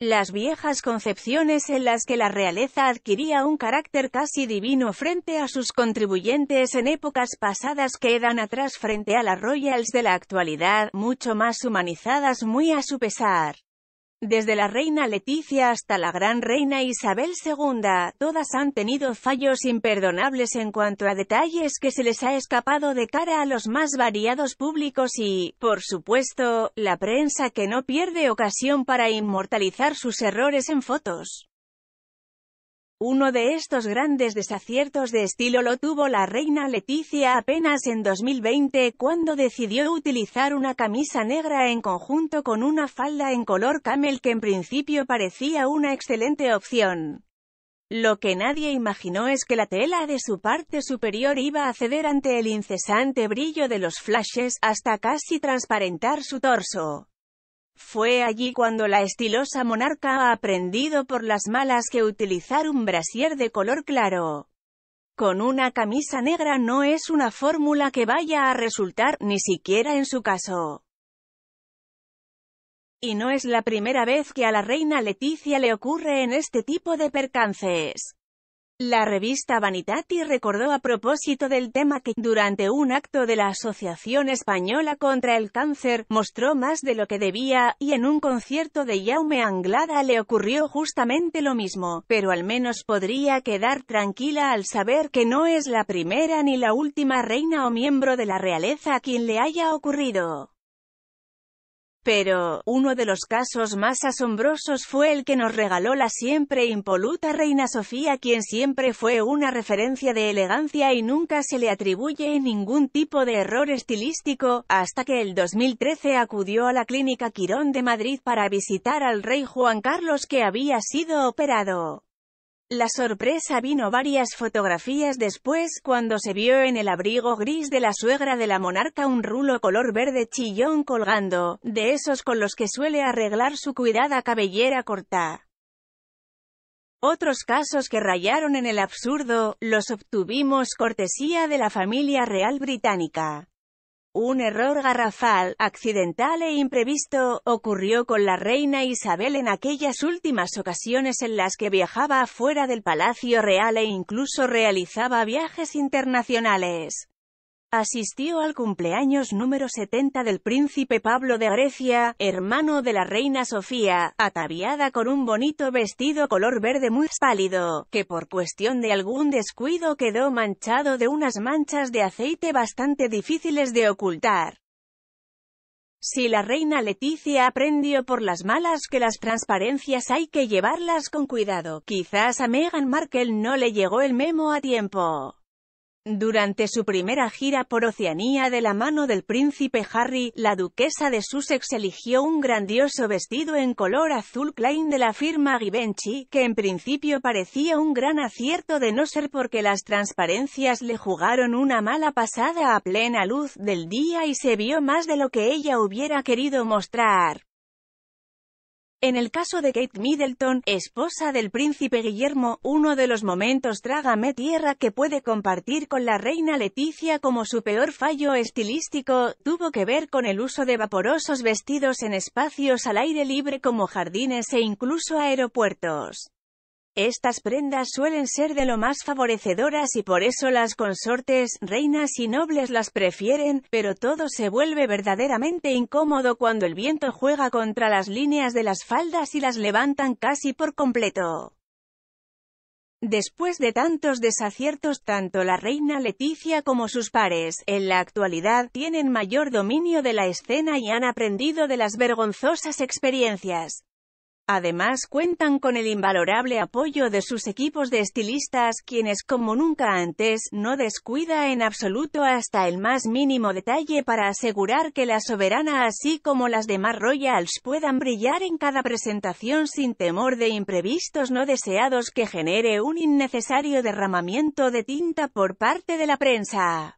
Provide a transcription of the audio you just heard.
las viejas concepciones en las que la realeza adquiría un carácter casi divino frente a sus contribuyentes en épocas pasadas quedan atrás frente a las royals de la actualidad, mucho más humanizadas muy a su pesar. Desde la reina Leticia hasta la gran reina Isabel II, todas han tenido fallos imperdonables en cuanto a detalles que se les ha escapado de cara a los más variados públicos y, por supuesto, la prensa que no pierde ocasión para inmortalizar sus errores en fotos. Uno de estos grandes desaciertos de estilo lo tuvo la reina Leticia apenas en 2020 cuando decidió utilizar una camisa negra en conjunto con una falda en color camel que en principio parecía una excelente opción. Lo que nadie imaginó es que la tela de su parte superior iba a ceder ante el incesante brillo de los flashes hasta casi transparentar su torso. Fue allí cuando la estilosa monarca ha aprendido por las malas que utilizar un brasier de color claro con una camisa negra no es una fórmula que vaya a resultar, ni siquiera en su caso. Y no es la primera vez que a la reina Leticia le ocurre en este tipo de percances. La revista Vanitati recordó a propósito del tema que, durante un acto de la Asociación Española contra el Cáncer, mostró más de lo que debía, y en un concierto de Jaume Anglada le ocurrió justamente lo mismo, pero al menos podría quedar tranquila al saber que no es la primera ni la última reina o miembro de la realeza a quien le haya ocurrido. Pero, uno de los casos más asombrosos fue el que nos regaló la siempre impoluta reina Sofía quien siempre fue una referencia de elegancia y nunca se le atribuye ningún tipo de error estilístico, hasta que el 2013 acudió a la clínica Quirón de Madrid para visitar al rey Juan Carlos que había sido operado. La sorpresa vino varias fotografías después, cuando se vio en el abrigo gris de la suegra de la monarca un rulo color verde chillón colgando, de esos con los que suele arreglar su cuidada cabellera corta. Otros casos que rayaron en el absurdo, los obtuvimos cortesía de la familia real británica. Un error garrafal, accidental e imprevisto, ocurrió con la reina Isabel en aquellas últimas ocasiones en las que viajaba fuera del Palacio Real e incluso realizaba viajes internacionales. Asistió al cumpleaños número 70 del príncipe Pablo de Grecia, hermano de la reina Sofía, ataviada con un bonito vestido color verde muy pálido, que por cuestión de algún descuido quedó manchado de unas manchas de aceite bastante difíciles de ocultar. Si la reina Leticia aprendió por las malas que las transparencias hay que llevarlas con cuidado, quizás a Meghan Markle no le llegó el memo a tiempo. Durante su primera gira por Oceanía de la mano del príncipe Harry, la duquesa de Sussex eligió un grandioso vestido en color azul Klein de la firma Givenchy, que en principio parecía un gran acierto de no ser porque las transparencias le jugaron una mala pasada a plena luz del día y se vio más de lo que ella hubiera querido mostrar. En el caso de Kate Middleton, esposa del príncipe Guillermo, uno de los momentos trágame tierra que puede compartir con la reina Leticia como su peor fallo estilístico, tuvo que ver con el uso de vaporosos vestidos en espacios al aire libre como jardines e incluso aeropuertos. Estas prendas suelen ser de lo más favorecedoras y por eso las consortes, reinas y nobles las prefieren, pero todo se vuelve verdaderamente incómodo cuando el viento juega contra las líneas de las faldas y las levantan casi por completo. Después de tantos desaciertos tanto la reina Leticia como sus pares, en la actualidad, tienen mayor dominio de la escena y han aprendido de las vergonzosas experiencias. Además cuentan con el invalorable apoyo de sus equipos de estilistas, quienes como nunca antes, no descuida en absoluto hasta el más mínimo detalle para asegurar que la soberana así como las demás Royals puedan brillar en cada presentación sin temor de imprevistos no deseados que genere un innecesario derramamiento de tinta por parte de la prensa.